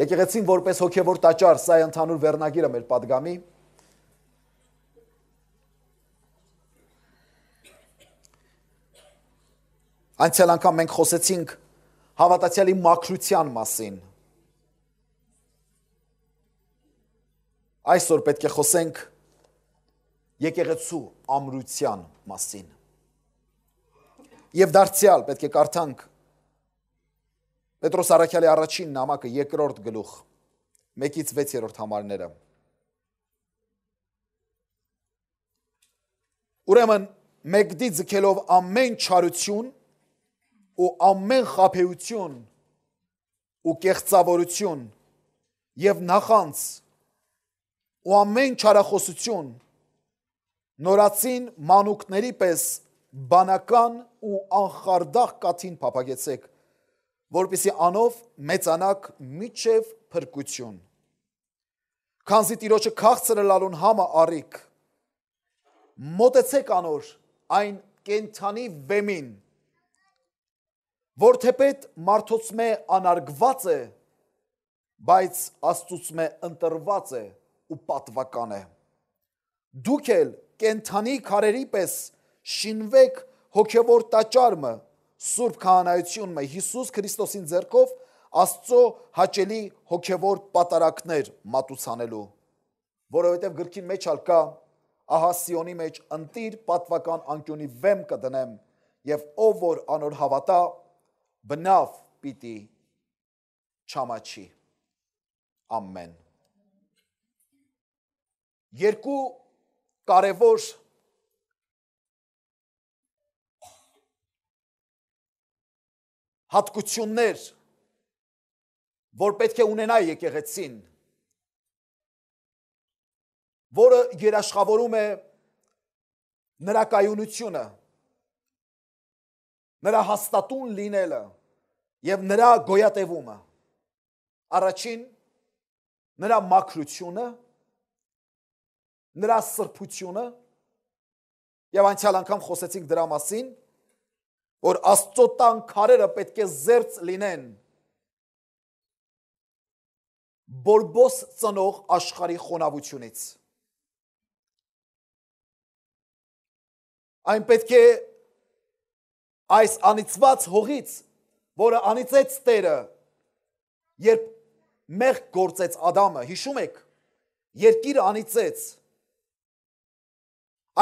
Եկեղեցին որպես հոգևոր տաճար, սա է ընդհանուր վերնագիրը մեր падգամի։ Անցյալ անգամ մենք խոսեցինք հավատացյալի մաքրության մասին։ Այսօր պետք է խոսենք եկեղեցու ամրության մասին։ Եվ դարձյալ պետք է կարդանք Պետրոս Արաքյալի առաջին նամակը երկրորդ գլուխ 1-ից 6-րդ համարները։ Ուրեմն մեկդի ձգելով ամեն չարություն ու ամեն խափեություն ու կեղծավորություն եւ նախանց ու ամեն չարախոսություն նորացին մանուկների պես բանական ու անխարդախ կաթին փապագեցեք որպիսի անով մեծանակ միջև փրկություն։ Քանզի Տիրոջը քաղցրը լալուն համը առիկ։ Մոտեցեք անոր այն կենթանի վեմին, որթեպետ մարդոցմե անարգված է, բայց աստուծմե ընտրված է ու պատվական է։ Դուք էլ կենթանի քարերի պես շինվեք հոգևոր տաճարը Սուրբ քահանայությունը Հիսուս Քրիստոսին ձեռքով Աստծո հաճելի հոգևոր պատարակներ մատուցանելու, որովհետև գրքին մեջ ալ կա ահա Սիոնի մեջ ընտիր պատվական անկյունի վեմ կդնեմ եւ ով որ անոր հավատա բնավ պիտի չամաչի ամեն երկու կարևոր հատկություններ, որ պետք է ունենա եկեղեցին, որը երաշխավորում է նրա կայունությունը, նրա հաստատուն լինելը եւ նրա գոյատևումը։ Առաջին նրա մաքրությունը, նրա սրբությունը եւ անցյալ անգամ խոսեցինք դրա մասին, որ Աստծո տան քարերը պետք է զերծ լինեն բորբոս ծնող աշխարհի խոնավությունից։ Այն պետք է այս անիծված հողից, որը անիծեց Տերը, երբ մեղ գործեց Ադամը, հիշում եք, երկիրը անիծեց։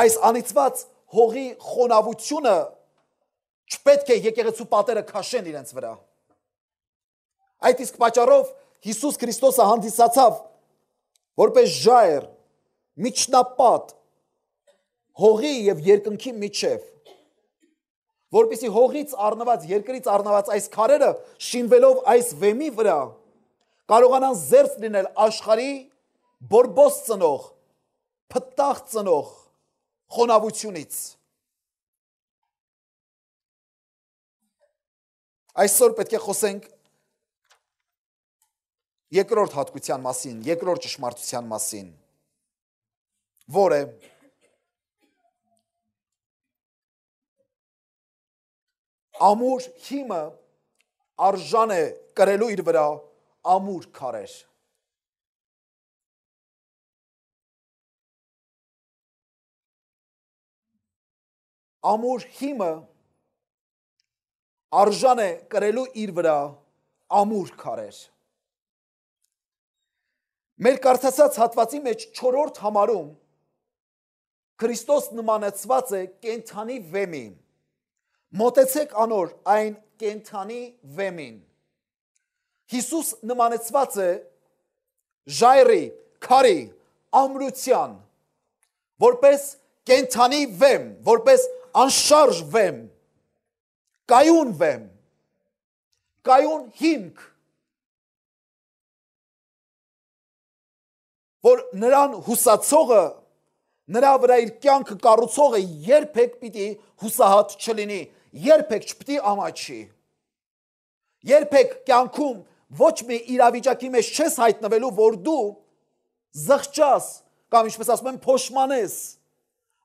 Այս անիծված հողի խոնավությունը Չպետք է եկեղեցու պատերը քաշեն իրենց վրա։ Այդ իսկ պատճառով Հիսուս Քրիստոսը հանդիսացավ որպես ժայռ, միջնապատ հողի եւ երկնքի միջև որբիսի հողից առնված երկրից առնված այս քարերը շինվելով այս վեմի վրա կարողանան զերծ լինել աշխարի բորբոս ծնող, փտտախ ծնող խոնավությունից Այսօր պետք է խոսենք երկրորդ հատկության մասին, երկրորդ ճշմարտության մասին, որը ամուր հիմը արժան է կրելու իր վրա ամուր քարեր։ Ամուր հիմը արժան է կրելու իր վրա ամուր քարեր։ Մեր կարդացած հատվածի մեջ 4-րդ համարում Քրիստոս նմանեցված է կենթանի վեմի։ Մոտեցեք անոր այն կենթանի վեմին։ Հիսուս նմանեցված է ժայռի, քարի, ամրության, որպես կենթանի վեմ, որպես անշարժ վեմ, կայուն վեմ, կայուն հիմք, որ նրան հուսացողը, նրա վրա իր կյանքը կառուցողը երբեք պիտի հուսահատ չլինի, երբեք չպիտի ամաչի։ Երբեք կյանքում ոչ մի իրավիճակի մեջ չես հայտնվելու, որ դու զղջաս կամ ինչպես ասում են, փոշմանես,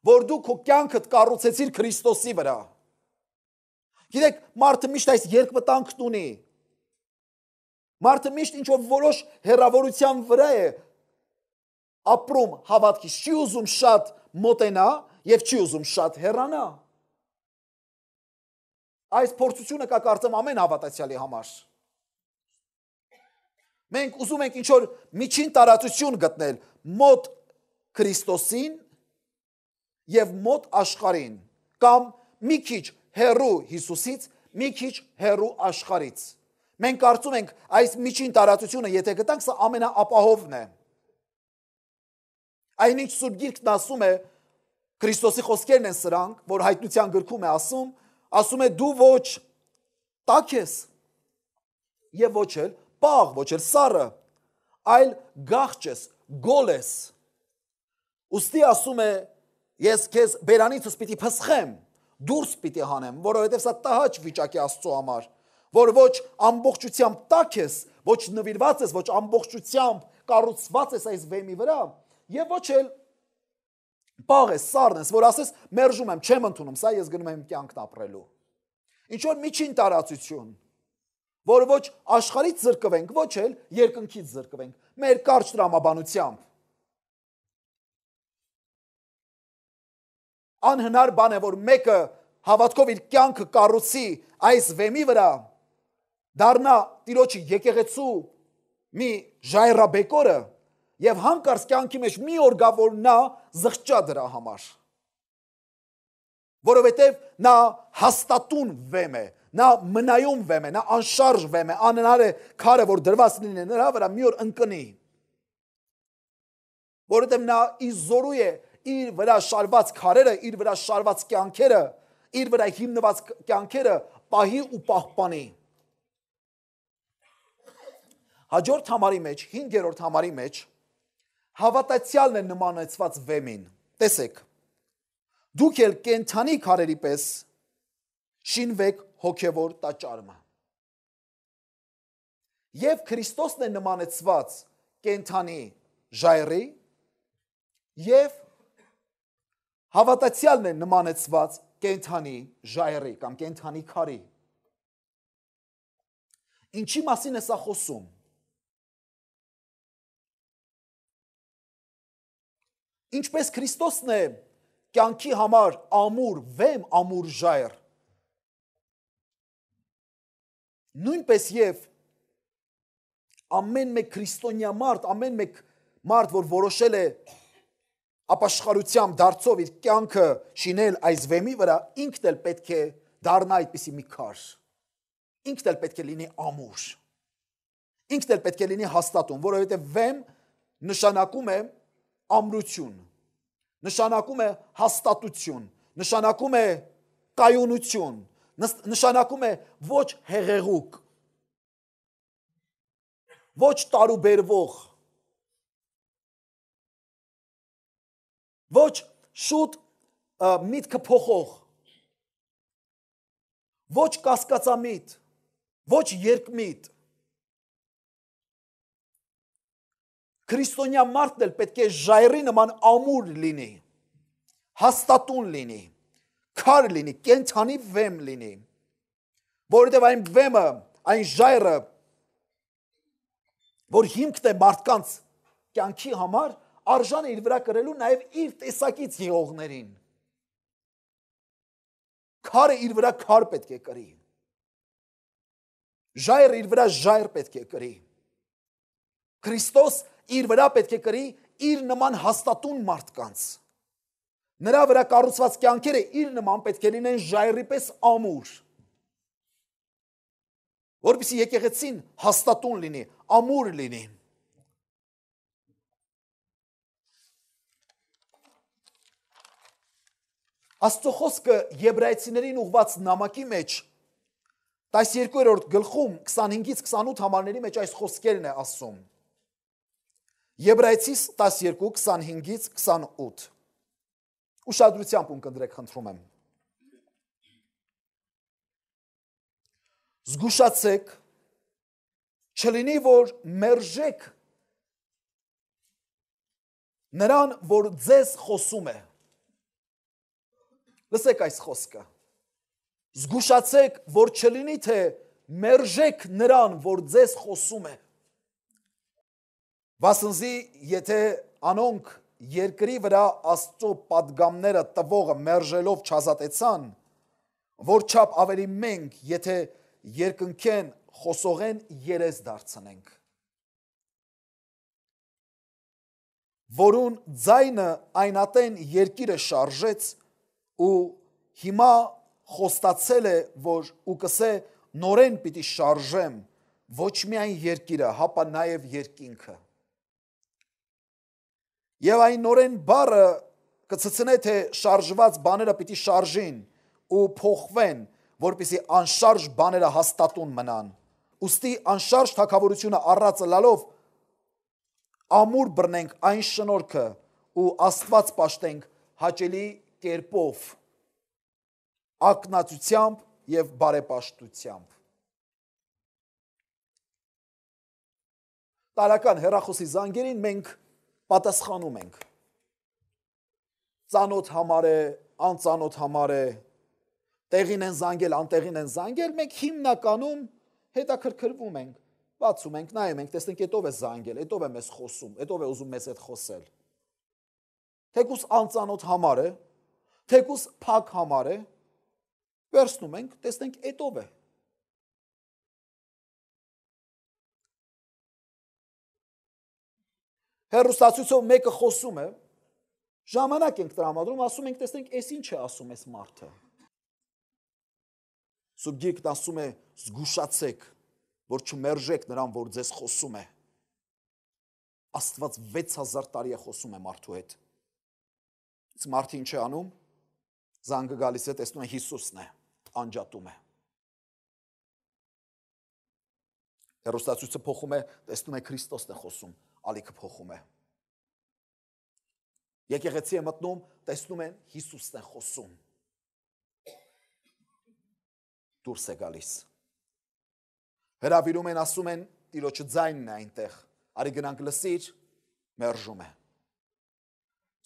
որ դու քո կյանքդ կառուցեցիր Քրիստոսի վրա։ Գիտեք, մարդը միշտ այս երկվտանգն ունի։ Մարդը միշտ ինչ որ որոշ հերավորության վրա է ապրում հավատքի։ Չի ուզում շատ մոտենա եւ չի ուզում շատ հեռանա։ Այս փորձությունը կա կարծեմ ամեն հավատացյալի համար։ Մենք ուզում ենք ինչ որ միջին տարածություն գտնել մոտ Քրիստոսին եւ մոտ աշխարհին կամ մի քիչ հերու Հիսուսից, մի քիչ հերու աշխարից։ Մենք կարծում ենք այս միջին տարածությունը, եթե գտանք, սա ամենաապահովն է։ Այնինչ Սուրբ Գիրքն ասում է, Քրիստոսի խոսքերն են սրանք, որ հայտնության գրքում է ասում, ասում է դու ոչ տաք ես եւ ոչ էլ պաղ, ոչ էլ սառը, այլ գաղճ ես, գոլ ես։ Ոստի ասում է, ես քեզ բերանիցս պիտի փսխեմ, դուրս պիտի հանեմ, որովհետև սա տհաճ վիճակի Աստծո համար, որ ոչ ամբողջությամբ տաք ես, ոչ նվիրված ես, ոչ ամբողջությամբ կառուցված ես այս վեմի վրա, եւ ոչ էլ բաղ ես, սառն ես, որ ասես մերժում եմ, չեմ ընդունում, սա ես գնում եմ կյանքն ապրելու։ Ինչ որ միջին տարածություն, որ ոչ աշխարից զրկվենք, ոչ էլ երկնքից զրկվենք, մեր կարճ տրամաբանությամբ անհնար բան է, որ մեկը հավատքով իր կյանքը կառուցի այս վեմի վրա, դառնա տիրոջ եկեղեցու մի ժայռաբեկորը եւ հանկարծ կյանքի մեջ մի օր գա որ նա զղճա դրա համար որովհետև նա հաստատուն վեմ է նա մնայուն վեմ է նա անշարժ վեմ է անհնար է քարը որ դրված լինի նրա վրա մի օր ընկնի որովհետև նա իզորու է իր վրա շարված քարերը, իր վրա շարված կյանքերը, իր վրա հիմնված կյանքերը պահի ու պահպանի։ Հաջորդ համարի մեջ, 5-րդ համարի մեջ հավատացյալն է նմանեցված վեմին։ Տեսեք։ Դուք ել կենթանի քարերի պես շինվեք հոգևոր տաճարը։ Եվ Քրիստոսն է նմանեցված կենթանի ժայռի եւ Հավատացյալն է նմանեցված կենթանի ժայռի կամ կենթանի քարի։ Ինչի մասին է սա խոսում։ Ինչպես Քրիստոսն է կյանքի համար ամուր վեմ, ամուր ժայռ։ Նույնպես եւ ամեն մեկ քրիստոնյա մարդ, ամեն մեկ մարդ, որ որոշել է ապաշխարությամբ դարձով իր կյանքը շինել այս վեմի վրա, ինքն էլ պետք է դառնա այդպիսի մի քար։ Ինքն էլ պետք է լինի ամուր։ Ինքն էլ պետք է լինի հաստատուն, որովհետև վեմ նշանակում է ամրություն, նշանակում է հաստատություն, նշանակում է կայունություն, նշանակում է ոչ հեղեղուկ, ոչ տարուբերվող Ոչ շուտ միտքը փոխող։ Ոչ կասկածամիտ, ոչ երկմիտ։ Քրիստոնյա մարդն էլ պետք է ժայռի նման ամուր լինի, հաստատուն լինի, քար լինի, կենթանի վեմ լինի, որովհետև այն վեմը, այն ժայռը, որ հիմքն է մարդկանց կյանքի համար, արժան է իր վրա կրելու նաև իր տեսակից եղողներին։ Քարը իր վրա քար պետք է կրի։ Ժայռը իր վրա ժայռ պետք է կրի։ Քրիստոս իր վրա պետք է կրի իր նման հաստատուն մարդկանց։ Նրա վրա կառուցված կյանքերը իր նման պետք է լինեն ժայռի պես ամուր։ Որպեսզի եկեղեցին հաստատուն լինի, ամուր լինի։ Աստծո խոսքը Եբրայեցիներին ուղված նամակի մեջ 12-րդ գլխում 25-ից 28 համարների մեջ այս խոսքերն է ասում։ Եբրայեցիս 12:25-ից 28։ Ուշադրությամբ ունկնդրեք, խնդրում եմ։ Զգուշացեք, չլինի որ մերժեք նրան, որ ձեզ խոսում է։ Լսեք այս խոսքը։ Զգուշացեք, որ չլինի թե մերժեք նրան, որ ձեզ խոսում է։ Վասնզի, եթե անոնք երկրի վրա Աստծո падգամները տվողը մերժելով չազատեցան, որչապ ավելի մենք, եթե երկնքեն խոսողեն երես դարձնենք։ Որուն ձայնը այնատեն երկիրը շարժեց, ու հիմա խոստացել է, որ ու կսե նորեն պիտի շարժեմ ոչ միայն երկիրը, հապա նաև երկինքը։ Եվ այն նորեն բառը կցցնե թե շարժված բաները պիտի շարժին ու փոխվեն, որպիսի անշարժ բաները հաստատուն մնան։ Ոստի անշարժ թակավորությունը առածը լալով ամուր բռնենք այն շնորհքը ու Աստված պաշտենք հաճելի կերպով ակնացությամբ եւ բարեպաշտությամբ տարական հերախոսի զանգերին մենք պատասխանում ենք ծանոթ համար է անծանոթ համար է տեղին են զանգել անտեղին են զանգել մենք հիմնականում հետաքրքրվում ենք բացում ենք նայում ենք տեսնենք հետով է զանգել հետով է մեզ խոսում հետով է ուզում մեզ հետ խոսել թեկուս անծանոթ համար է թեկուս փակ համար է։ Վերցնում ենք, տեսնենք այդ ով է։ Հերոստացույցով մեկը խոսում է։ Ժամանակ ենք տրամադրում, ասում ենք, տեսնենք, այս ինչ է ասում այս մարդը։ Սուբյեկտն ասում է, զգուշացեք, որ չմերժեք նրան, որ ձեզ խոսում է։ Աստված 6000 տարի է խոսում է մարդու հետ։ Իսկ մարդը ինչ է անում Զանգը գալիս է, տեսնում է Հիսուսն է, անջատում է։ Հերոստացույցը փոխում է, տեսնում է Քրիստոսն է խոսում, ալիքը փոխում է։ Եկեղեցի է մտնում, տեսնում են Հիսուսն է խոսում։ Դուրս է գալիս։ Հրավիրում են, ասում են, Տիրոջ ձայնն է այնտեղ։ Արի գնանք լսիր, մերժում է։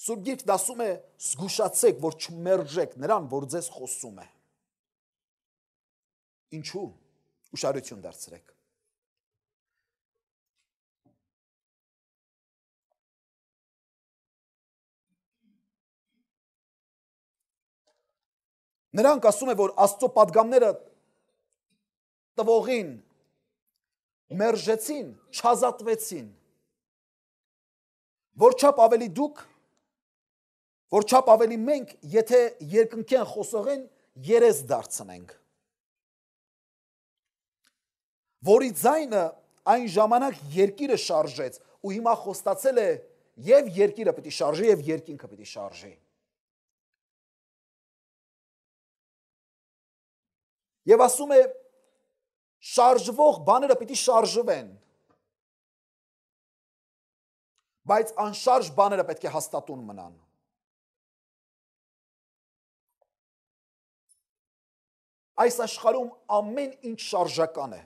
Սուրբ Գիրքն ասում է. զգուշացեք, որ չմերժեք նրան, որ ձեզ խոսում է։ Ինչու՞։ Ուշադրություն դարձրեք։ Նրանք ասում են, որ Աստծո падգամները տվողին մերժեցին, չազատվեցին։ Որչապ ավելի դուք որ չափ ավելի մենք, եթե երկնքյան խոսողեն երես դարձնենք։ Որի ձայնը այն ժամանակ երկիրը շարժեց ու հիմա խոստացել է եւ երկիրը պետք է շարժի եւ երկինքը պետք է շարժի։ Եվ ասում է շարժվող բաները պետք է շարժվեն։ Բայց անշարժ բաները պետք է հաստատուն մնան։ Այս աշխարհում ամեն ինչ շարժական է։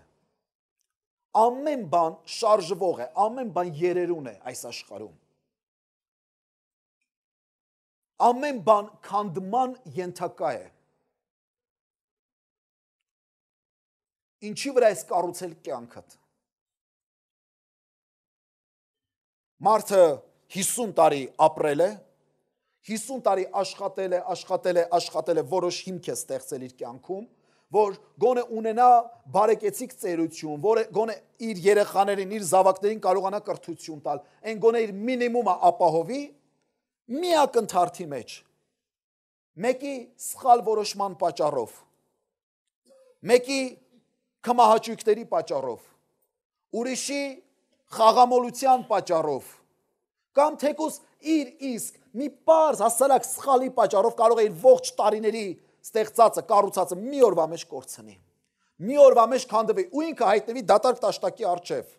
Ամեն բան շարժվող է, ամեն բան երերուն է այս աշխարհում։ Ամեն բան քանդման ենթակա է։ Ինչի վրա ես կառուցել կյանքդ։ Մարդը 50 տարի ապրել է, 50 տարի աշխատել է, աշխատել է, աշխատել է, որոշ հիմք է ստեղծել իր կյանքում, որ գոնե ունենա բարեկեցիկ ծերություն, որը գոնե իր երեխաներին, իր զավակներին կարողանա կրթություն տալ, այն գոնե իր մինիմումը ապահովի մի ակնթարթի մեջ։ Մեկի սխալ որոշման պատճառով, մեկի կմահաճույքների պատճառով, ուրիշի խաղամոլության պատճառով, կամ թեկուս իր իսկ մի պարզ հասարակ սխալի պատճառով կարող է իր ողջ տարիների ստեղծածը, կառուցածը մի օրվա մեջ կորցնի։ Մի օրվա մեջ քանդվի ու ինքը հայտնվի դատարկ տաշտակի արժև։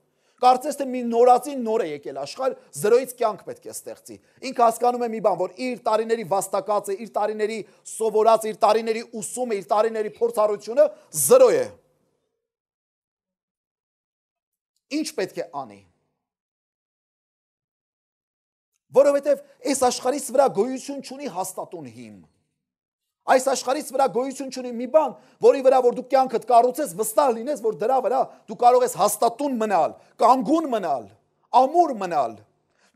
Կարծես թե մի նորածին նոր է եկել աշխարհ, զրոյից կյանք պետք է ստեղծի։ Ինքը հասկանում է մի բան, որ իր տարիների վաստակած է, իր տարիների սովորած, իր տարիների ուսումը, իր տարիների փորձառությունը զրո է։ Ինչ պետք է անի որովհետև այս աշխարհից վրա գոյություն ունի հաստատուն հիմ։ Այս աշխարհից վրա գոյություն չունի մի բան, որի վրա որ դու կյանքդ կառուցես, վստահ լինես, որ դրա վրա դու կարող ես հաստատուն մնալ, կանգուն մնալ, ամուր մնալ։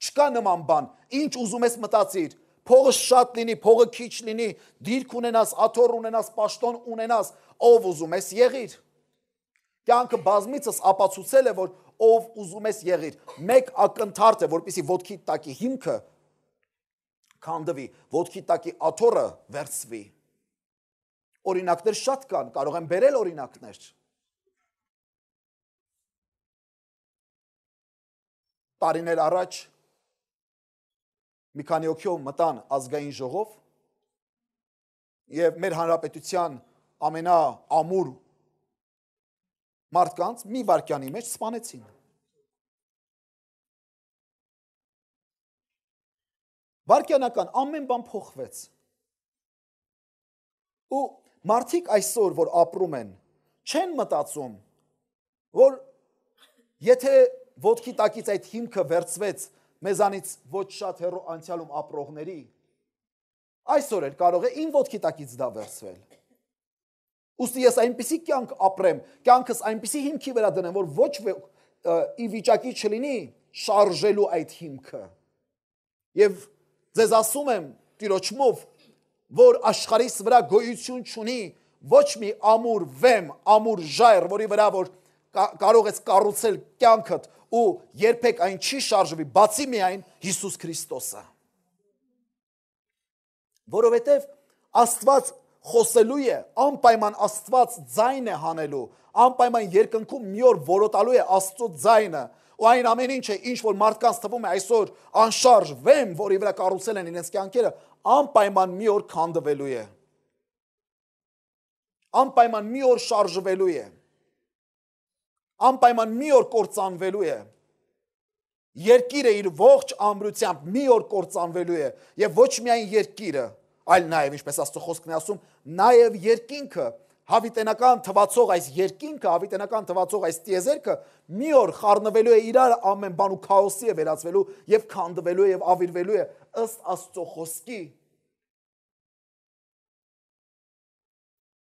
Չկա նման բան։ Ինչ ուզում ես մտածիր, փողը շատ լինի, փողը քիչ լինի, դիրք ունենաս, աթոռ ունենաս, պաշտոն ունենաս, ով ուզում ես եղիր։ Կյանքը բազմիցս ապացուցել է, որ ով ուզում ես եղիր։ Մեկ ակնթարթ է, որպիսի ոդքի տակի հիմքը քանդվի, ոդքի տակի աթոռը վերցվի օրինակներ շատ կան, կարող եմ բերել օրինակներ։ Տարիներ առաջ մի քանի օքյո մտան ազգային ժողով եւ մեր հանրապետության ամենաամուր մարդկանց մի վարքյանի մեջ սپانեցին։ Վարքյանական ամեն բան փոխվեց։ Ու մարդիկ այսօր որ ապրում են, չեն մտածում, որ եթե ոդքի տակից այդ հիմքը վերծվեց մեզանից ոչ շատ հեռու անցյալում ապրողների, այսօր էլ կարող է ին ոդքի տակից դա վերծվել։ Ոստի ես այնպիսի կյանք ապրեմ, կյանքս այնպիսի հիմքի վրա դնեմ, որ ոչ ի վիճակի չլինի շարժելու այդ հիմքը։ Եվ ձեզ ասում եմ, տիրոջմով որ աշխարհիս վրա գոյություն ունի ոչ մի ամուր վեմ, ամուր ժայռ, որի վրա որ կա, կարող ես կառուցել կյանքդ ու երբեք այն չի շարժվի, բացի միայն Հիսուս Քրիստոսը։ Որովհետև Աստված խոսելու է, անպայման Աստված ձայն է հանելու, անպայման երկնքում մի օր որոտալու է Աստծո ձայնը, ու այն ամեն ինչը, ինչ որ մարդկանց թվում է այսօր անշարժ վեմ, որի վրա կառուցել են իրենց կյանքերը, անպայման մի օր քանդվելու է։ Անպայման մի օր շարժվելու է։ Անպայման մի օր կործանվելու է։ Երկիրը իր ողջ ամրությամբ մի օր կործանվելու է եւ ոչ միայն երկիրը, այլ նաեւ ինչպես Աստծո խոսքն է ասում, նաեւ երկինքը, հավիտենական թվացող այս երկինքը, հավիտենական թվացող այս տիեզերքը մի օր խառնվելու է իրար ամեն բան ու քաոսի է վերածվելու եւ քանդվելու է եւ ավիրվելու է ըստ Աստծո խոսքի։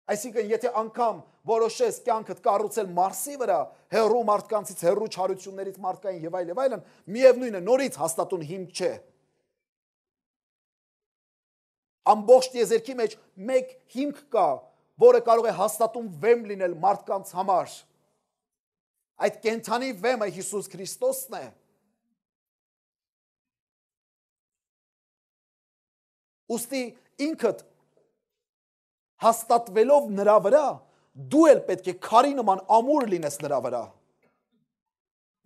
Այսինքն, եթե անգամ որոշես կյանքդ կառուցել Մարսի վրա, հերու մարդկանցից, հերու չարություններից մարդկային եւ այլ եւ այլն, միևնույնն է, նորից հաստատուն հիմք չէ ամբողջ եզերքի մեջ մեկ հիմք կա, որը կարող է հաստատուն վեմ լինել մարդկանց համար։ Այդ կենթանի վեմը Հիսուս Քրիստոսն է։ Ոստի ինքդ հաստատվելով նրա վրա, դու էլ պետք է քարի նման ամուր լինես նրա վրա։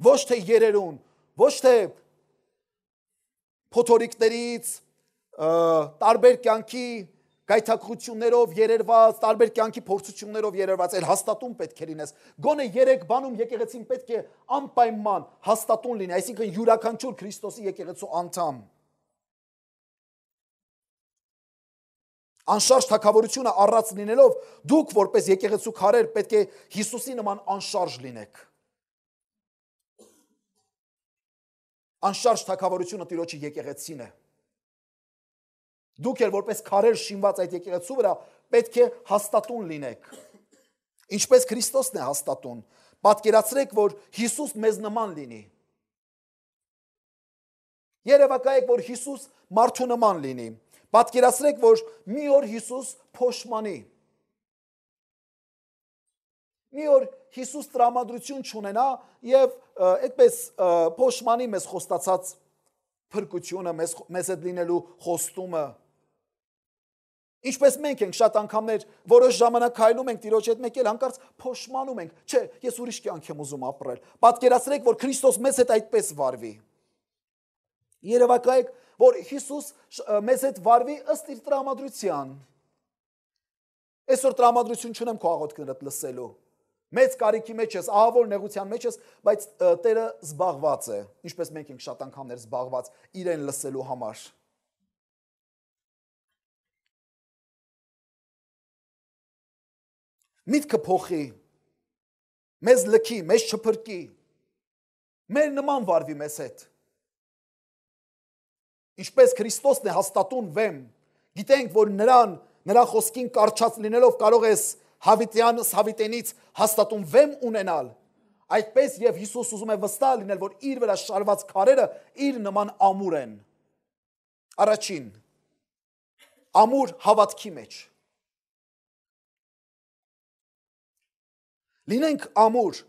Ոչ թե երերուն, ոչ թե փոթորիկներից, տարբեր կյանքի գայթակղություններով երերված, տարբեր կյանքի փորձություններով երերված, այլ հաստատուն պետք է լինես։ Գոնե 3 բանում եկեղեցին պետք է անպայման հաստատուն լինի, այսինքն յուրաքանչյուր Քրիստոսի եկեղեցու անդամ։ Անշարժ թակավորությունը առած լինելով, դուք որպես եկեղեցու քարեր պետք է Հիսուսի նման անշարժ լինեք։ Անշարժ թակավորությունը Տիրոջի եկեղեցին է։ Դուք էլ որպես քարեր շինված այդ եկեղեցու վրա պետք է հաստատուն լինեք։ Ինչպես Քրիստոսն է հաստատուն։ Պատկերացրեք, որ Հիսուս մեզ նման լինի։ Երևակայեք, որ Հիսուս մարդու նման լինի։ Պատկերացրեք, որ մի օր Հիսուս փոշմանի։ Մի օր Հիսուս տրամադրություն չունենա եւ այդպես փոշմանի մեզ խոստացած փրկությունը, մեզ մեզ հետ լինելու խոստումը Ինչպես մենք ենք շատ անգամներ որոշ ժամանակ քայլում ենք Տիրոջ հետ մեկել, հանկարծ փոշմանում ենք, չէ, ես ուրիշ կյանք եմ ուզում ապրել։ Պատկերացրեք, որ Քրիստոս մեզ հետ այդպես վարվի։ Երևակայեք, որ Հիսուս մեզ հետ վարվի ըստ իր տրամադրության։ Այսօր տրամադրություն չունեմ քո աղոթքներդ լսելու։ Մեծ կարիքի մեջ ես, ահավոր նեղության մեջ ես, բայց Տերը զբաղված է, ինչպես մենք ենք շատ անգամներ զբաղված իրեն լսելու համար։ միտքը փոխի, մեզ լքի, մեզ շփրկի, մեր նման վարվի մեզ հետ։ Ինչպես Քրիստոսն է հաստատուն վեմ, գիտենք, որ նրան նրա խոսքին կարճած լինելով կարող ես հավիտյանս հավիտենից հաստատուն վեմ ունենալ։ Այդպես եւ Հիսուս ուզում է վստահ լինել, որ իր վրա շարված քարերը իր նման ամուր են։ Առաջին ամուր հավատքի մեջ Լինենք ամուր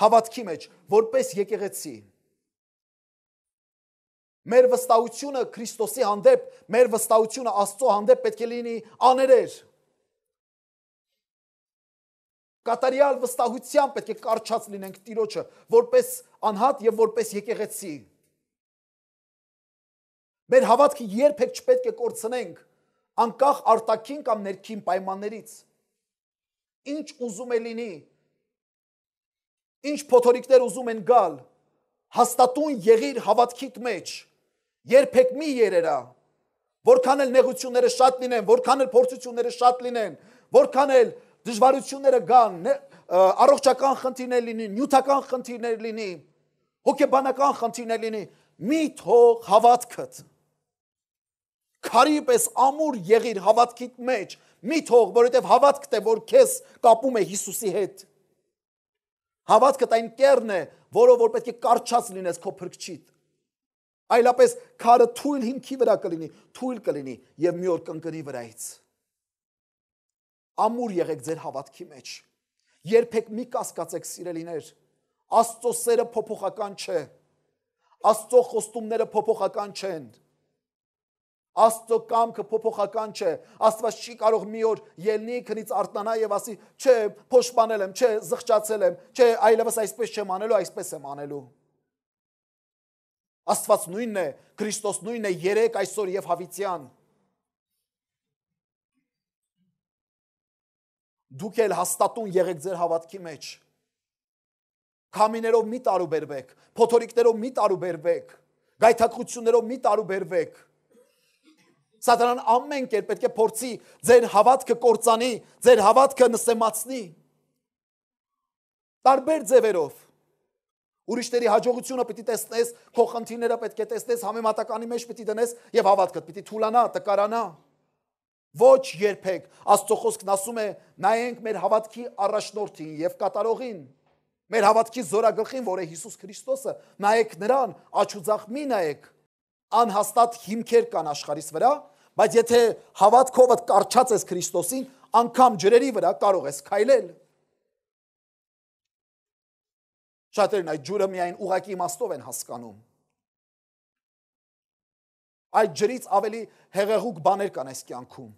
հավատքի մեջ, որպես եկեղեցի։ Մեր վստահությունը Քրիստոսի հանդեպ, մեր վստահությունը Աստծո հանդեպ պետք է լինի աներեր։ Կատարյալ վստահությամբ պետք է կարճած լինենք Տիրոջը, որպես անհատ եւ որպես եկեղեցի։ Մեր հավատքը երբեք չպետք է կորցնենք, անկախ արտաքին կամ ներքին պայմաններից։ Ինչ ուզում է լինի, ինչ փոթորիկներ ուզում են գալ, հաստատուն եղիր հավատքիդ մեջ, երբեք մի երերա, որքան էլ նեղությունները շատ լինեն, որքան էլ փորձությունները շատ լինեն, որքան էլ դժվարությունները գան, առողջական խնդիրներ լինի, նյութական խնդիրներ լինի, հոգեբանական խնդիրներ լինի, մի թող հավատքդ քարի պես ամուր եղիր հավատքիդ մեջ, մի թող, որովհետև հավատքդ է, որ քեզ կապում է Հիսուսի հետ։ Հավատքդ այն կերն է, որով որ պետք է կարճած լինես քո փրկչիդ։ Այլապես քարը թույլ հիմքի վրա կլինի, թույլ կլինի եւ մի օր կընկնի վրայից։ Ամուր եղեք ձեր հավատքի մեջ։ Երբեք մի կասկածեք սիրելիներ։ Աստծո սերը փոփոխական չէ։ Աստծո խոստումները փոփոխական չեն։ Աստծո կամքը փոփոխական չէ։ Աստված չի կարող մի օր ելնի քնից արտանա եւ ասի, չէ, փոշմանել եմ, չէ, զղճացել եմ, չէ, այլևս այսպես չեմ անելու, այսպես եմ անելու։ Աստված նույնն է, Քրիստոս նույնն է երեք այսօր եւ հավիտյան։ Դուք էլ հաստատուն եղեք ձեր հավատքի մեջ։ Քամիներով մի տարուբերվեք, փոթորիկներով մի տարուբերվեք, գայթակղություններով մի տարուբերվեք։ տարու Սատանան ամեն կեր պետք է փորձի ձեր հավատքը կործանի, ձեր հավատքը նսեմացնի։ Տարբեր ձևերով Ուրիշների հաջողությունը պիտի տեսնես, քո խնդիրները պետք է տեսնես, համեմատականի մեջ պիտի դնես եւ հավատքդ պիտի թուլանա, տկարանա։ Ոչ երբեք Աստծո խոսքն ասում է. նայենք մեր հավատքի առաջնորդին եւ կատարողին։ Մեր հավատքի զորագլխին, որը Հիսուս Քրիստոսը, նայեք նրան, աչուձախ մի նայեք։ Անհաստատ հիմքեր կան աշխարհիս վրա, Բայց եթե հավատքովդ կարճած ես Քրիստոսին, անկամ ջրերի վրա կարող ես քայլել։ Շատերն այդ ջուրը միայն ուղակի իմաստով են հասկանում։ Այդ ջրից ավելի հեղեղուկ բաներ կան այս կյանքում։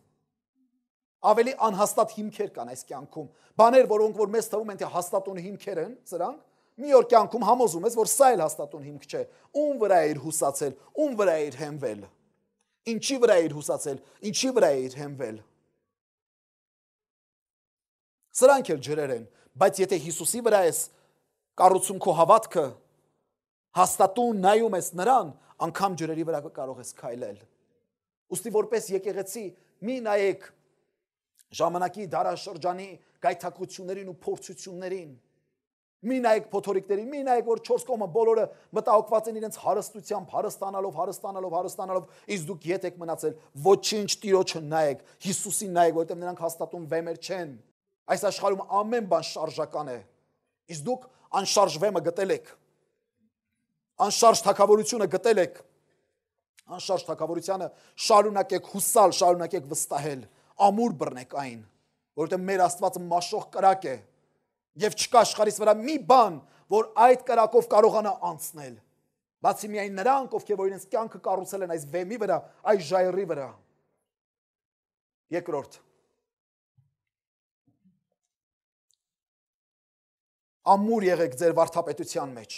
Ավելի անհաստատ հիմքեր կան այս կյանքում։ Բաներ, որոնք որ մեզ թվում են թե հաստատուն հիմքեր են, սրանք մի օր կյանքում համոզում ես, որ սա էլ հաստատուն հիմք չէ։ Ում վրա էր հուսացել, ում վրա էր հենվել ինչի վրա էր հուսացել, ինչի վրա էր հենվել։ Սրանք էլ ջրեր են, բայց եթե Հիսուսի վրա ես կառուցում քո հավատքը, հաստատուն նայում ես նրան, անգամ ջրերի վրա կարող ես քայլել։ Ոստի որպես եկեղեցի մի նայեք ժամանակի դարաշրջանի գայթակղություններին ու փորձություններին Մի նայեք փոթորիկներին, մի նայեք որ 4 կողմը բոլորը մտահոգված են իրենց հարստությամբ, հարստանալով, հարստանալով, հարստանալով, իսկ դուք ետ եք մնացել, ոչինչ Տիրոջը նայեք, Հիսուսին նայեք, որովհետև նրանք հաստատում վեմեր չեն։ Այս աշխարհում ամեն բան շարժական է։ Իսկ դուք անշարժ վեմը գտել եք։ Անշարժ թակավորությունը գտել եք։ Անշարժ թակավորությունը շարունակեք հուսալ, շարունակեք վստահել, ամուր բռնեք այն, որովհետև մեր Աստվածը մաշող կրակ է Եվ չկա աշխարհից վրա մի բան, որ այդ կրակով կարողանա անցնել։ Բացի միայն նրանք, ովքեր որ իրենց կյանքը կառուցել են այս վեմի վրա, այս ժայռի վրա։ Երկրորդ ամուր եղեք ձեր վարթապետության մեջ։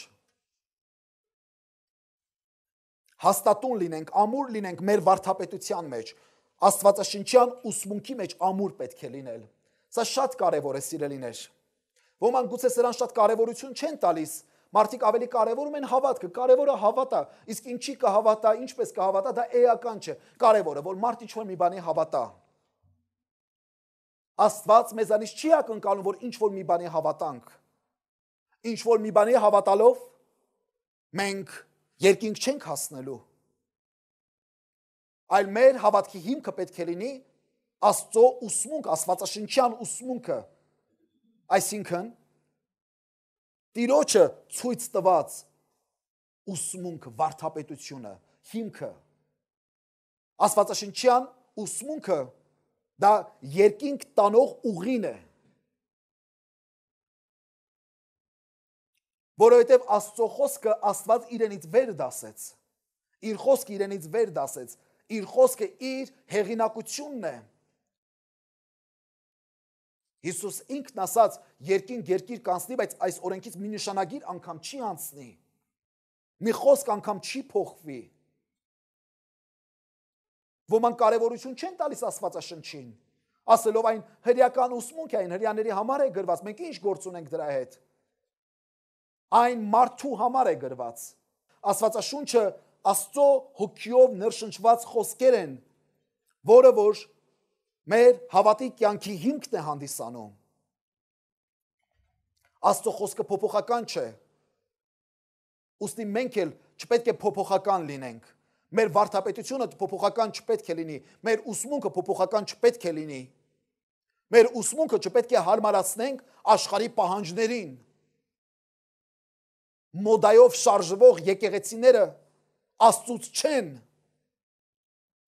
Հաստատուն լինենք, ամուր լինենք մեր վարթապետության մեջ։ Աստվածաշնչյան ուսմունքի մեջ ամուր պետք է լինել։ Սա շատ կարևոր է սիրելիներ։ Ոմանք գուցե սրան շատ կարևորություն չեն տալիս, մարդիկ ավելի կարևորում են հավատքը, կարևորը հավատա, իսկ ինչի կհավատա, ինչպես կհավատա, դա էական չէ։ Կարևորը, որ մարդ ինչ-որ մի բանի հավատա։ Աստված մեզանից չի ակնկալում, որ ինչ-որ մի բանի հավատանք։ Ինչ-որ մի բանի հավատալով մենք երկինք չենք հասնելու։ Այլ մեր հավատքի հիմքը պետք է լինի Աստծո ուսմունք, Աստվածաշնչյան ուսմունքը, ուսմունք, Այսինքն Տիրոջը ցույց տված ուսմունք վարթապետությունը հիմքը Աստվածաշնչյան ուսմունքը դա երկինք տանող ուղին է որովհետև Աստծո խոսքը Աստված իրենից վեր դասեց իր խոսքը իրենից վեր դասեց իր խոսքը իր հեղինակությունն է Հիսուս ինքն ասաց երկին երկիր կանցնի, բայց այս օրենքից մի նշանագիր անգամ չի անցնի։ Մի խոսք անգամ չի փոխվի։ Ոմանք կարևորություն չեն տալիս Աստվածաշնչին, ասելով այն հрьяական ուսմունք է, այն հрьяաների համար է գրված։ Մենք ի՞նչ գործ ունենք դրա հետ։ Այն մարդու համար է գրված։ Աստվածաշունչը Աստծո հոգիով ներշնչված խոսքեր են, որը որ, որ մեր հավատի կյանքի հիմքն է հանդիսանում։ Աստծո խոսքը փոփոխական չէ։ Ոստի մենք էլ չպետք է փոփոխական լինենք։ Մեր վարդապետությունը փոփոխական չպետք է լինի, մեր ուսմունքը փոփոխական չպետք է լինի։ Մեր ուսմունքը չպետք է հարմարացնենք աշխարհի պահանջներին։ Մոդայով շարժվող եկեղեցիները աստծուց չեն։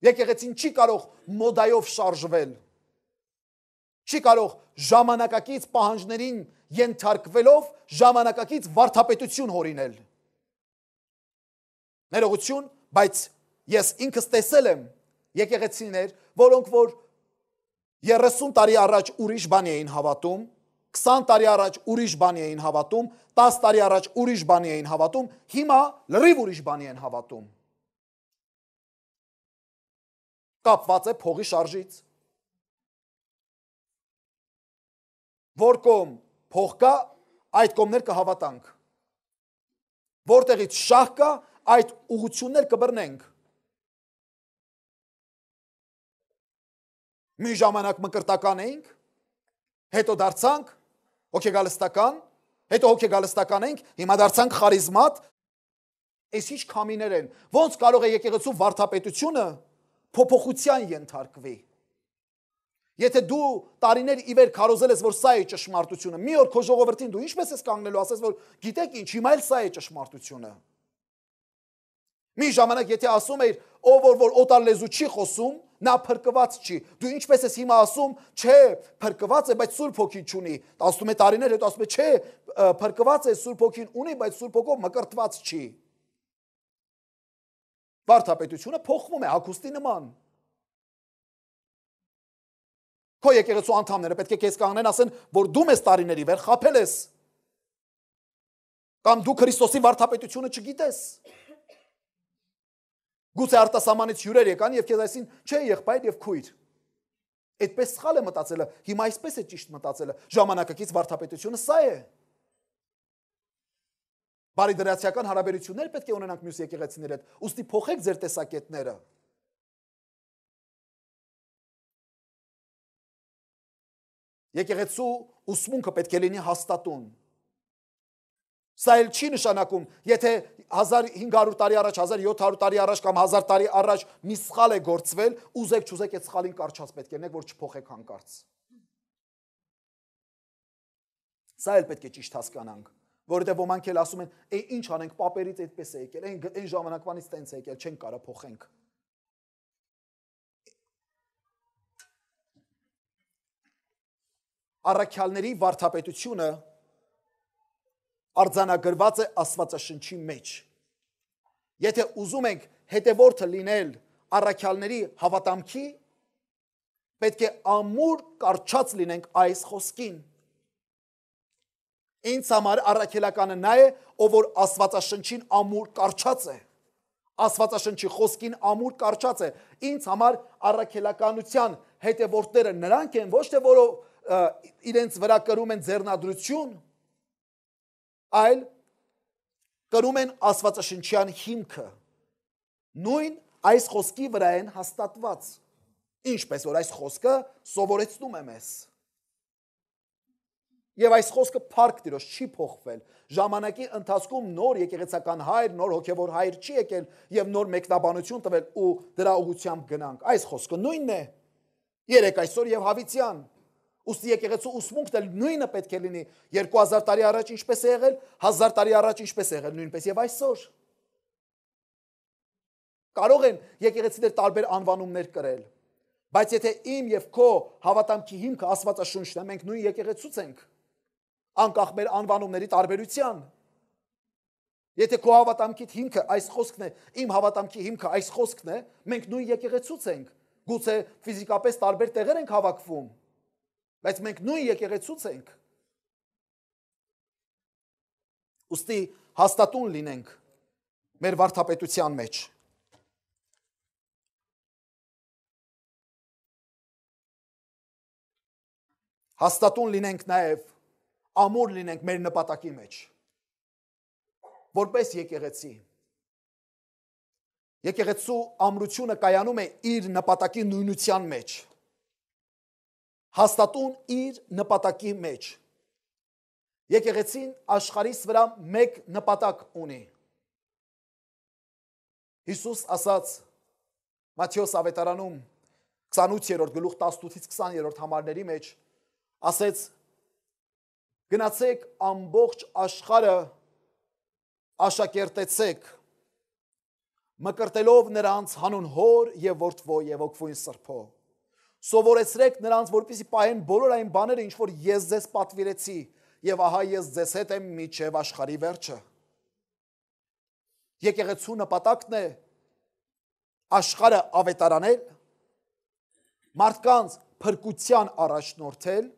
Եկեղեցին չի կարող մոդայով շարժվել։ Չի կարող ժամանակակից պահանջներին ենթարկվելով ժամանակակից վարթապետություն հորինել։ Ներողություն, բայց ես ինքս տեսել եմ եկեղեցիներ, որոնք որ 30 տարի առաջ ուրիշ բան էին հավատում, 20 տարի առաջ ուրիշ բան էին հավատում, 10 տարի առաջ ուրիշ բան էին հավատում, հիմա լրիվ ուրիշ բան են հավատում կապված է փողի շարժից։ Որ կոմ փող կա, այդ կոմներ կհավատանք։ Որտեղից շահ կա, այդ ուղություններ կբռնենք։ Մի ժամանակ մկրտական էինք, հետո դարձանք հոգեգալստական, հետո հոգեգալստական ենք, հիմա դարձանք խարիզմատ։ Էս ինչ քամիներ են։ Ոնց կարող է եկեղեցու վարդապետությունը փոփոխության ենթարկվի։ Եթե դու տարիներ ի վեր քարոզել ես, որ սա է ճշմարտությունը, մի օր քո ժողովրդին դու ինչպես ես կանգնելու, ասես, որ գիտեք ինչ, հիմա էլ սա է ճշմարտությունը։ Մի ժամանակ եթե ասում էիր, ով որ որ օտար լեզու չի խոսում, նա փրկված չի։ Դու ինչպես ես հիմա ասում, չէ, փրկված է, բայց Սուրբ Հոգին չունի։ Ասում է տարիներ հետո ասում է, չէ, փրկված է, Սուրբ Հոգին ունի, բայց Սուրբ Հոգով մկրտված չի։ Վարդապետությունը փոխվում է հագուստի նման։ Քո եկեղեցու անդամները պետք է քեզ կանեն ասեն, որ դու մեզ տարիների վեր խափել ես։ Կամ դու Քրիստոսի վարդապետությունը չգիտես։ Գուցե արտասահմանից հյուրեր եկան եւ քեզ ասին, չէ, եղբայր եւ քույր, այդպես սխալ է մտածելը, հիմա այսպես է ճիշտ մտածելը։ Ժամանակակից վարթապետությունը սա է։ Բարի դրացիական հարաբերություններ պետք է ունենանք մյուս եկեղեցիների հետ։ Ոստի փոխեք ձեր տեսակետները։ Եկեղեցու ուսմունքը պետք է լինի հաստատուն։ Սա էլ չի նշանակում, եթե 1500 տարի առաջ, 1700 տարի առաջ կամ 1000 տարի առաջ մի սխալ է գործվել, ուզեք չուզեք այդ սխալին կարճած պետք է ունեք, որ չփոխեք հանկարծ։ Սա էլ պետք է ճիշտ հասկանանք որովհետև ոմանք էլ ասում են, «Է, ինչ անենք, papերից այդպես է եկել, այն այն ժամանակվանից տենց է եկել, չեն կարա փոխենք»։ Առաքյալների վարթապետությունը արձանագրված է Աստվածաշնչի մեջ։ Եթե ուզում ենք հետևորդը լինել առաքյալների հավատամքի, պետք է ամուր կարճած լինենք այս խոսքին Ինձ համար առաքելականը նա է, ով որ Աստվածաշնչին ամուր կարճած է։ Աստվածաշնչի խոսքին ամուր կարճած է։ Ինձ համար առաքելականության հետևորդները նրանք են, ոչ թե որով իրենց վրա կրում են ձեռնադրություն, այլ կրում են Աստվածաշնչյան հիմքը։ Նույն այս խոսքի վրա են հաստատված։ Ինչպես որ այս խոսքը սովորեցնում է մեզ։ Եվ այս խոսքը փառք Տիրոջ չի փոխվել։ Ժամանակի ընթացքում նոր եկեղեցական հայր, նոր հոգևոր հայր չի եկել եւ նոր մեկնաբանություն տվել ու դրա ուղությամբ գնանք։ Այս խոսքը նույնն է։ Երեք այսօր եւ հավիցյան։ Ոստի եկեղեցու ուսմունքն էլ նույնը պետք է լինի 2000 տարի առաջ ինչպես է եղել, 1000 տարի առաջ ինչպես է եղել, նույնպես եւ այսօր։ Կարող են եկեղեցիներ տարբեր անվանումներ կրել։ Բայց եթե իմ եւ քո հավատամքի հիմքը Աստվածաշունչն է, մենք նույն եկեղեցուց ենք անկախ մեր անվանումների տարբերության։ Եթե քո հավատամքի հիմքը այս խոսքն է, իմ հավատամքի հիմքը այս խոսքն է, մենք նույն եկեղեցուց ենք։ Գուցե ֆիզիկապես տարբեր տեղեր ենք հավաքվում, բայց մենք նույն եկեղեցուց ենք։ Ոստի հաստատուն լինենք մեր վարդապետության մեջ։ Հաստատուն լինենք նաև ամուր լինենք մեր նպատակի մեջ որպես եկեղեցի եկեղեցու ամրությունը կայանում է իր նպատակի նույնության մեջ հաստատուն իր նպատակի մեջ եկեղեցին աշխարհից վրա մեկ նպատակ ունի Հիսուս ասաց Մատթեոս ավետարանում 28-րդ գլուխ 18-ից 20-րդ համարների մեջ ասեց Գնացեք ամբողջ աշխարը աշակերտեցեք մկրտելով նրանց հանուն հոր եւ որդվո եւ օգվույն սրբո սովորեցրեք նրանց որպեսի պահեն բոլոր այն բաները ինչ որ ես ձեզ պատվիրեցի եւ ահա ես ձեզ հետ եմ միջև աշխարի վերջը եկեղեցու նպատակն է աշխարը ավետարանել մարդկանց փրկության առաջնորդել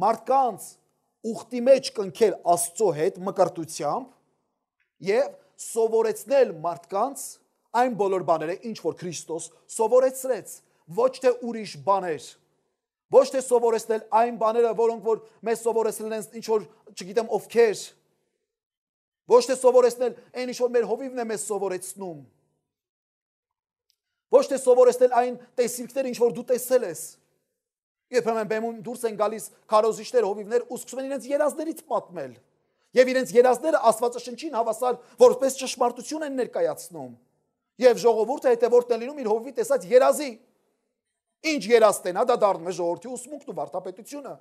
մարդկանց ուխտի մեջ կնքել Աստծո հետ մկրտությամբ եւ սովորեցնել մարդկանց այն բոլոր բաները, ինչ որ Քրիստոս սովորեցրեց, ոչ թե ուրիշ բաներ ոչ թե սովորեցնել այն բաները, որոնք որ մեզ սովորեցրել են ինչ որ, չգիտեմ, ովքեր։ Ոչ թե սովորեցնել այն ինչ որ մեր հովիվն է մեզ սովորեցնում։ Ոչ թե սովորեցնել այն տեսիլքները, ինչ որ դու տեսել ես։ Երբեմն բեմում դուրս են գալիս քարոզիչներ, հովիվներ ու սկսում են իրենց երազներից պատմել։ Եվ իրենց երազները Աստվածաշնչին հավասար որպես ճշմարտություն են ներկայացնում։ Եվ ժողովուրդը հետևորդն է լինում իր հովվի տեսած երազի։ Ինչ երազտեն, հա դա դառնում է ժողովրդի ուսմունքն ու վարդապետությունը։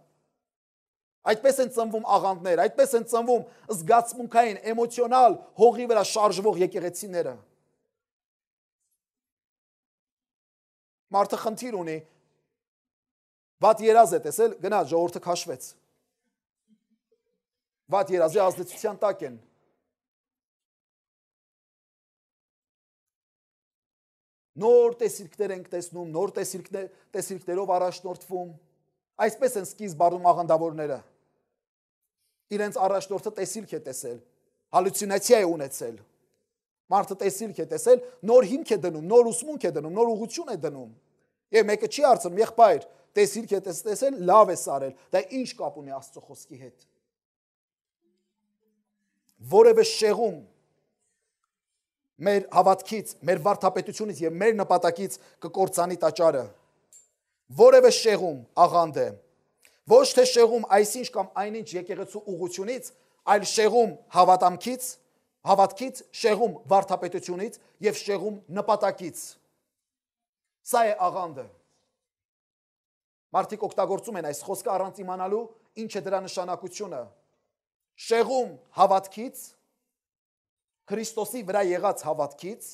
Այդպես են ծնվում աղանդներ, այդպես են ծնվում զգացմունքային, էմոցիոնալ հողի վրա շարժվող եկեղեցիները։ Մարդը խնդիր ունի Վատ երազ է տեսել, գնա ժողովուրդը քաշվեց։ Վատ երազի ազդեցության տակ են։ Նոր տեսիրքներ ենք տեսնում, նոր տեսիրքներ, տեսիրքներով առաջնորդվում։ Այսպես են սկիզբ առնում աղանդավորները։ Իրենց առաջնորդը տեսիլք է տեսել, հալյուցինացիա է ունեցել։ Մարդը տեսիլք է տեսել, նոր հիմք է դնում, նոր ուսմունք է դնում, նոր ուղություն է դնում։ Եվ մեկը չի արցնում, եղբայր, տեսիրք է տեսել, լավ է սարել, դա ինչ կապ ունի Աստծո խոսքի հետ։ Որևէ շեղում մեր հավատքից, մեր վարդապետությունից եւ մեր նպատակից կկործանի տաճարը։ Որևէ շեղում աղանդ է։ Ոչ թե շեղում այսինչ կամ այնինչ եկեղեցու ուղությունից, այլ շեղում հավատամքից, հավատքից, շեղում վարդապետությունից եւ շեղում նպատակից։ Սա է աղանդը։ Մարդիկ օգտագործում են այս խոսքը առանց իմանալու ինչ է դրա նշանակությունը։ Շեղում հավատքից, Քրիստոսի վրա եղած հավատքից,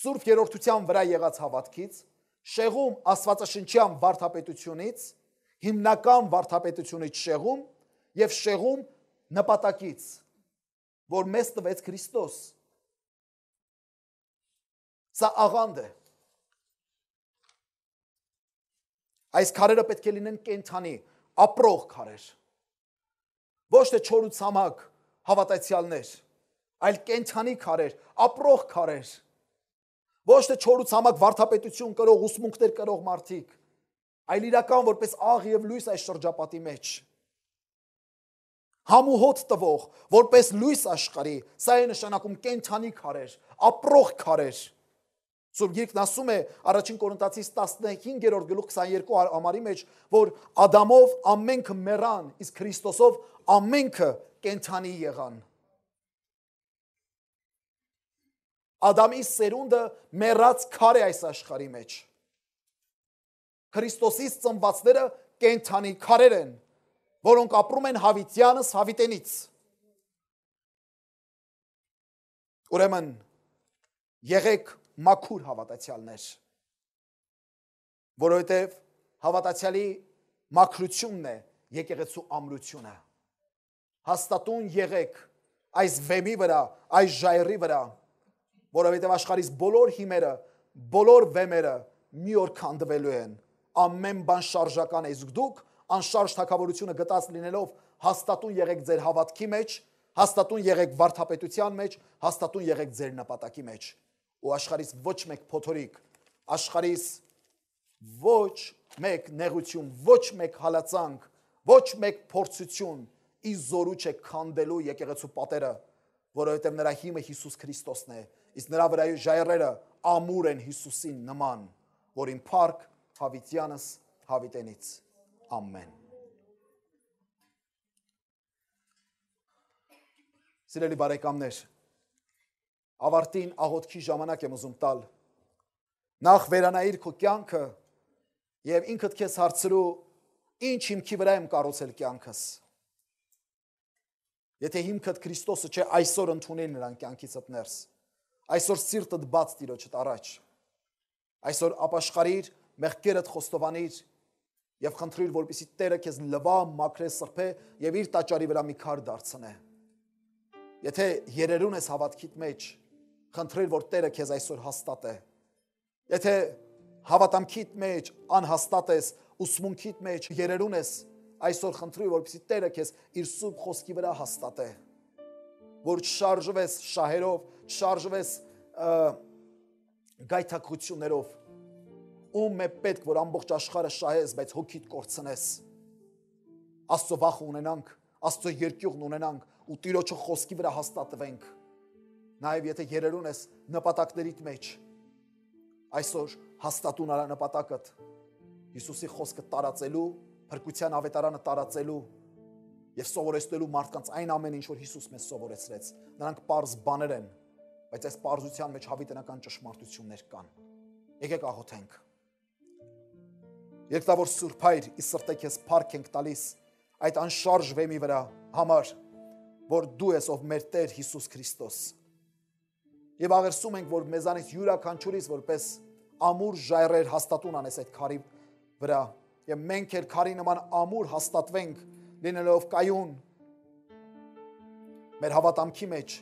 Սուրբ Երորդության վրա եղած հավատքից, շեղում Աստվածաշնչյան վարդապետությունից, հիմնական վարդապետությունից շեղում եւ շեղում նպատակից, որ մեզ տվեց Քրիստոս։ Սա աղանդ է։ Այս քարերը պետք է լինեն կենթանի, ապրող քարեր։ Ոչ թե չոր ու ցամաք հավատացյալներ, այլ կենթանի քարեր, ապրող քարեր։ Ոչ թե չոր ու ցամաք վարթապետություն կրող ուսմունքներ կրող մարդիկ, այլ իրական որպես աղ եւ լույս այս շրջապատի մեջ համուհոտ տվող, որպես լույս աշխարի, սա է նշանակում կենթանի քարեր, ապրող քարեր, Սուրբ Գիրքն ասում է առաջին Կորինթացիս 15-րդ գլուխ 22 համարի մեջ, որ Ադամով ամենքը մեռան, իսկ Քրիստոսով ամենքը կենթանի եղան։ Ադամի սերունդը մեռած քար է այս աշխարհի մեջ։ Քրիստոսից ծնվածները կենթանի քարեր են, որոնք ապրում են հավիտյանս հավիտենից։ Ուրեմն եղեք մաքուր հավատացյալներ։ Որովհետև հավատացյալի մաքրությունն է եկեղեցու ամրությունը։ Հաստատուն եղեք այս վեմի վրա, այս ժայռի վրա, որովհետև աշխարհից բոլոր հիմերը, բոլոր վեմերը մի օր քանդվելու են։ Ամեն բան շարժական է, իսկ դուք անշարժ թակավորությունը գտած լինելով հաստատուն եղեք ձեր հավատքի մեջ, հաստատուն եղեք վարդապետության մեջ, հաստատուն եղեք ձեր նպատակի մեջ։ մեջ ու աշխարհից ոչ մեկ փոթորիկ, աշխարհից ոչ մեկ նեղություն, ոչ մեկ հալածանք, ոչ մեկ փորձություն ի զորու չէ քանդելու եկեղեցու պատերը, որովհետև նրա հիմը Հիսուս Քրիստոսն է, իսկ նրա վրայու ժայռերը ամուր են Հիսուսին նման, որին փառք հավիտյանս հավիտենից։ Ամեն։ Սիրելի բարեկամներ, ավարտին աղոթքի ժամանակ եմ ուզում տալ։ Նախ վերանայիր քո կյանքը եւ ինքդ քեզ հարցրու ինչ հիմքի վրա եմ կառուցել կյանքս։ Եթե հիմքդ Քրիստոսը չէ, այսօր ընդունել նրան կյանքիցդ ներս։ Այսօր սիրտդ բաց Տիրոջդ առաջ։ Այսօր ապաշխարիր, մեղքերդ խոստովանիր եւ խնդրիր, որպեսզի Տերը քեզ լվա, մաքրե, սրբե եւ իր տաճարի վրա մի քար դարձնե։ Եթե երերուն ես հավատքիդ մեջ, խնդրել, որ Տերը քեզ այսօր հաստատ է։ Եթե հավատամքիդ մեջ անհաստատ ես, ուսմունքիդ մեջ երերուն ես, այսօր խնդրի, որպեսզի Տերը քեզ իր սուրբ խոսքի վրա հաստատե։ Որ չշարժվես շահերով, չշարժվես գայթակղություններով։ Ում է պետք, որ ամբողջ աշխարհը շահես, բայց հոգիդ կորցնես։ Աստծո վախը ունենանք, Աստծո երկյուղն ունենանք ու Տիրոջը խոսքի վրա հաստատվենք։ Նաև եթե երերուն ես նպատակներիդ մեջ այսօր հաստատուն արա նպատակդ Հիսուսի խոսքը տարածելու, փրկության ավետարանը տարածելու եւ սովորեցնելու մարդկանց այն ամենը, ինչ որ Հիսուս մեզ սովորեցրեց։ Նրանք པարզ բաներ են, բայց այս པարզության մեջ հավիտենական ճշմարտություններ կան։ Եկեք աղոթենք։ Երկտավոր Սուրբ Հայր, ի սրտե քեզ փառք ենք տալիս այդ անշարժ վեմի վրա համար, որ դու ես ով մեր Տեր Հիսուս Քրիստոս։ Եվ աղերսում ենք, որ մեզանից յուրաքանչյուրից որպես ամուր ժայռեր հաստատուն անես այդ քարի վրա։ Եվ մենք էլ քարի նման ամուր հաստատվենք լինելով կայուն մեր հավատամքի մեջ,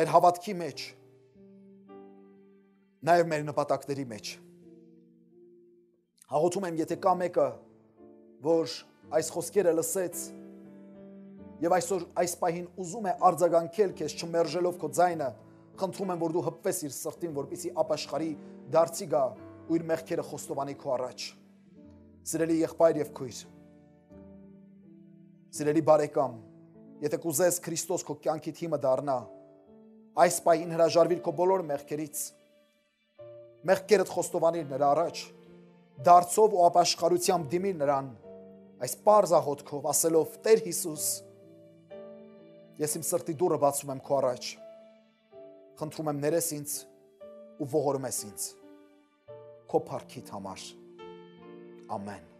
մեր հավատքի մեջ, նաև մեր նպատակների մեջ։ Հաղորդում եմ, եթե կա մեկը, որ այս խոսքերը լսեց եւ այսօր այս պահին ուզում է արձագանքել քեզ չմերժելով քո ձայնը, խնդրում եմ, որ դու հպվես իր սրտին, որպիսի ապաշխարի դարձի գա ու իր մեղքերը խոստովանի քո առաջ։ Սիրելի եղբայր եւ քույր։ Սիրելի բարեկամ, եթե կուզես Քրիստոս քո կյանքի թիմը դառնա, այս պահին հրաժարվիր քո բոլոր մեղքերից։ Մեղքերդ խոստովանիր նրա առաջ, դարձով ու ապաշխարությամբ դիմիր նրան այս པարզ աղոթքով ասելով Տեր Հիսուս ես իմ սրտի դուռը բացում եմ քո առաջ խնդրում եմ ներես ինձ ու ողորմես ինձ քո փառքիդ համար ամեն